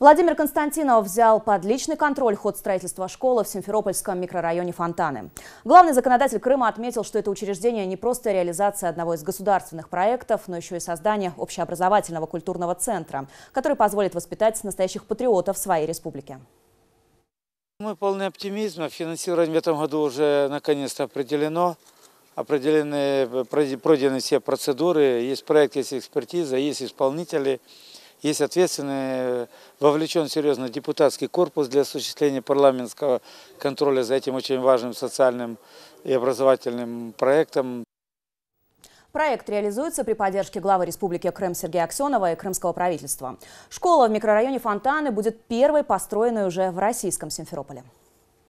Владимир Константинов взял под личный контроль ход строительства школы в Симферопольском микрорайоне Фонтаны. Главный законодатель Крыма отметил, что это учреждение не просто реализация одного из государственных проектов, но еще и создание общеобразовательного культурного центра, который позволит воспитать настоящих патриотов своей республики. Мы полны оптимизма. Финансирование в этом году уже наконец-то определено. Определены, пройдены все процедуры. Есть проект, есть экспертиза, есть исполнители – есть ответственный, э, вовлечен серьезно депутатский корпус для осуществления парламентского контроля за этим очень важным социальным и образовательным проектом. Проект реализуется при поддержке главы Республики Крым Сергея Аксенова и крымского правительства. Школа в микрорайоне Фонтаны будет первой построенной уже в российском Симферополе.